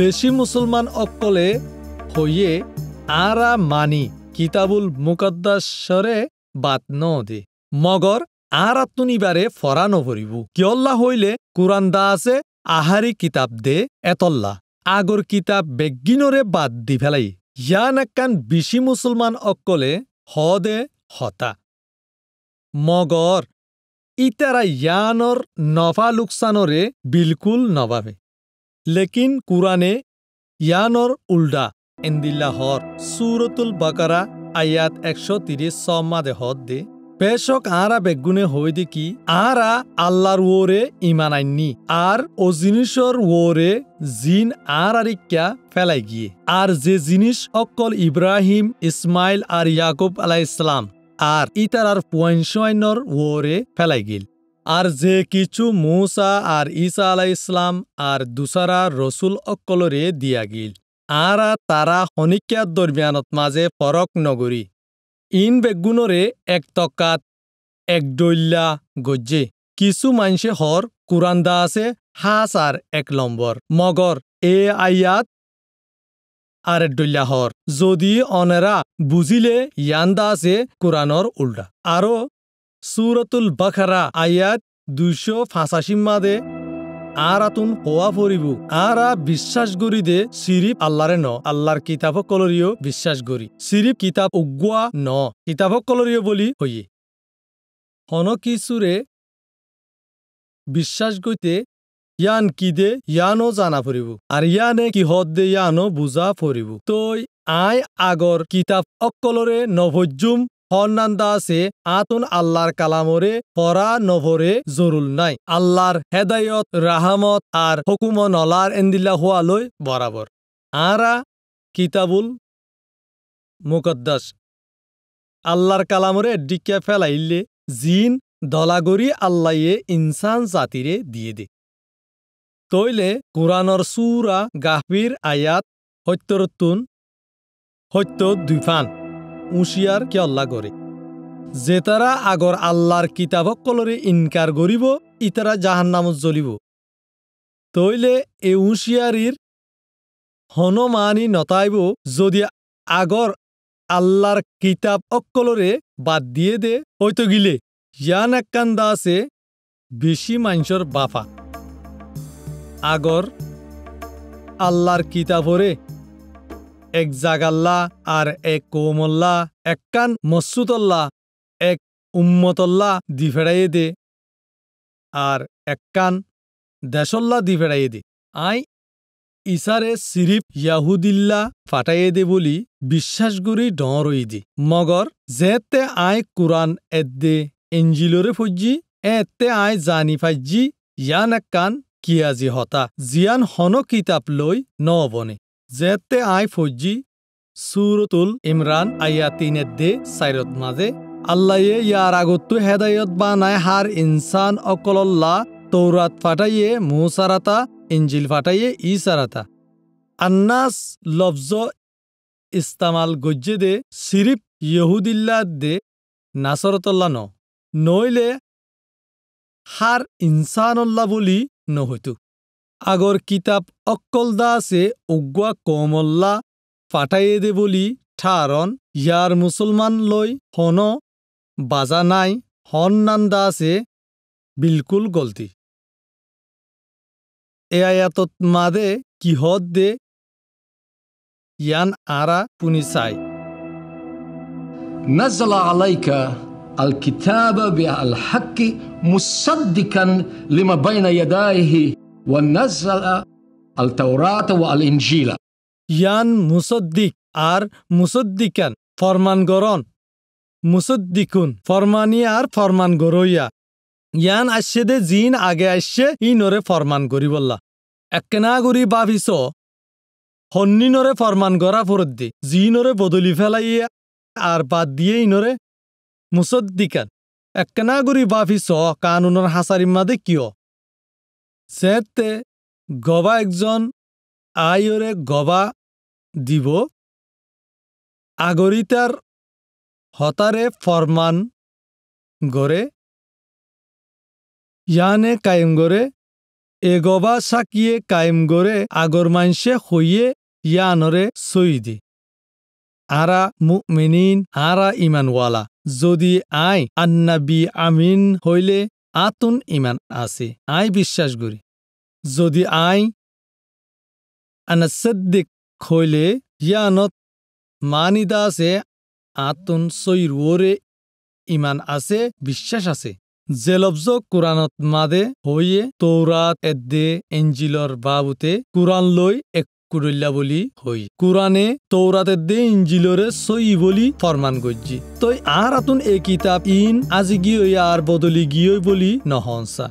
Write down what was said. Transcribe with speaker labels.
Speaker 1: বেশি মুসলমান অকলে হইয়ে আরা মানি কিতাবুল মুকদ্দাসরে বাত নদি মগর আর আত্মনিবারে ফরা নভরিব কিয়ল্লা হইলে কুরান দা আছে আহারি কিতাব দে এতল্লা আগর কিতাব বেগিনরে বাদ দি ফেলাই ইয়ান একান বিশি মুসলমান অকলে হ দে হতা মগর ইতারা ইয়ানর নফা লুকসানরে বিলকুল নভাবে লেকিন কুরানে ইয়ানর উল্ডা এন্দিল্লা হর সুরতুল বাকারা আয়াত একশো তিরিশ সম্মাদে হদ দে পেশক আরা বেগুনে হই দেখি আরা আল্লাহর ওরে ইমান আইননি আর ও জিনিসর ওরে জিন আর আরিকা ফেলাই গিয়ে আর যে জিনিস অকল ইব্রাহিম ইসমাইল আর ইয়াকুব আলাহ ইসলাম আর ইতার আর পয়েন্ট ওরে ফেলাই গিল আর যে কিছু মুসা আর ঈসা আলাই ইসলাম আর দুসারা রসুল অকলরে দিয়া গিল আর তারা শনিক্যাত দরমিয়ানত মাজে ফরক নগরী ইন বেগুণরে এক তকাত এক দৈল্যা গজ্জে কিছু মানুষে হর কুরান্দা আছে হাস আর এক লম্বর মগর এ আইয়াত আর দৈল্যা হর যদি অনেরা বুঝিলে ইয়ান্দা আছে কোরআনর উল্টা আরও সুরতুল বাখারা আয়াত দুইশো ফাঁসাশি মাদে আর আতুন হওয়া ফরিব আর বিশ্বাস করি দে সিরিপ আল্লাহরে ন আল্লাহর কিতাব কলরিও বিশ্বাস করি সিরিপ কিতাব উগুয়া ন কিতাব কলরিও বলি হইয়ে হন সুরে বিশ্বাস গইতে ইয়ান কি দে ইয়ানো জানা ফুরিব আর ইয়ানে কি হদ দে ইয়ানো বুঝা ফুরিব তই আই আগর কিতাপ অকলরে নভজ্জুম আছে আতুন আল্লাহর কালামরে পরা নভরে জরুল নাই আল্লাহর হেদায়ত রাহামত আর হকুম নলার এন্দিল্লা হওয়ালৈ বরাবর আরা কিতাবুল মুকদ্দাস আল্লাহর কালামরে ডিকা ফেলাইলে জিন দলাগরি আল্লাহয়ে ইনসান জাতিরে দিয়ে দে তৈলে কুরানর সুরা গাহবির আয়াত সত্যরতুন সত্য দুইফান উঁশিয়ার কে আল্লাহ করে যে তারা আগর আল্লাহর কিতাবক কলরে ইনকার করিব ইতারা জাহান জ্বলিব তইলে এ উঁশিয়ারির হনমানি নতাইব যদি আগর আল্লাহর কিতাব অকলরে বাদ দিয়ে দে হয়তো গিলে ইয়ান একান আছে বেশি মানুষের বাফা আগর আল্লাহর কিতাবরে এক জাগাল্লা আর এক কৌমল্লা এক কান মসুদল্লা এক উম্মতল্লা দি ফেড়াইয়ে দে আর এক কান দেশল্লা দি ফেড়াইয়ে দে আই ইসারে সিরিফ ইয়াহুদিল্লা ফাটাইয়ে দে বলি বিশ্বাস করি ডরই দি মগর যেতে আয় কুরআন এদ্দে এঞ্জিলরে ফজ্জি এতে আয় জানি ফাইজি ইয়ান এক কান কিয়াজি হতা জিয়ান হন কিতাপ লই ন বনে জেতে আই ফৌজি সুরতুল ইমরান আইয়া তিনের দে সাইরত মাঝে আল্লাহয়ে ইয়ার আগত্তু হেদায়ত বানায় হার ইনসান অকলল্লা তৌরাত ফাটাইয়ে মুসারাতা ইঞ্জিল ফাটাইয়ে ইসারাতা আন্নাস লফজ ইস্তামাল গজ্জে দে সিরিফ ইহুদিল্লা দে নাসরতল্লা ন নইলে হার ইনসানল্লা বলি নহইতু আগৰ কিতাপ অকলদা আছে উগুৱা কমল্লা পাটায়ে দে বুলি ঠাৰণ ইয়াৰ মুছলমান লৈ হন বাজা নাই হন নান্দা আছে বিলকুল গল্টি এয়াত মাদে কিহত দে ইয়ান আৰা পুনি চাই نزل عليك الكتاب بالحق مصدقا لما بين يديه ওয়ান্নাজাল আল তাওরাত আল ইনজিলা ইয়ান মুসদ্দিক আর মুসদ্দিকান ফরমান গরন মুসদ্দিকুন ফরমানি আর ফরমান গরইয়া ইয়ান আসছে দে জিন আগে আসছে ই নরে ফরমান করি বললা একনা করি ভাবিস হন্নি নরে ফরমান গড়া ফরত দি জি নরে বদলি ফেলাইয়া আর বাদ দিয়ে ইনরে মুসদ্দিকান একনা করি ভাবিস কানুনের হাসারিম্মাদে কিয় সেতে গবা একজন আয়রে গবা দিব আগরিতার হতারে ফরমান গড়ে ইয়ানে কায়েম গড়ে এ গবা সাকিয়ে কায়েম গড়ে আগর মানসে হইয়ে ইয়ানরে সইদি আরা মুমিনিন আরা ইমানওয়ালা যদি আই আন্নাবি আমিন হইলে আতুন ইমান আছে আই বিশ্বাস করি যদি আই আনসদ্দিক খৈলে ইয়ানত মানিদা আছে আতুন সৈর ওরে ইমান আছে বিশ্বাস আছে যে লব্জ কোরআনত মাদে হইয়ে তৌরাত এদ্দে এঞ্জিলর বাবুতে কোরআন লই এক কুরুল্লা বলি হই কুরানে তৌরাতে দে ইঞ্জিলরে সই বলি ফরমান গজ্জি তই আর আতুন এ কিতাব ইন আজি গিয়ে আর বদলি গিয়ে বলি নহনসা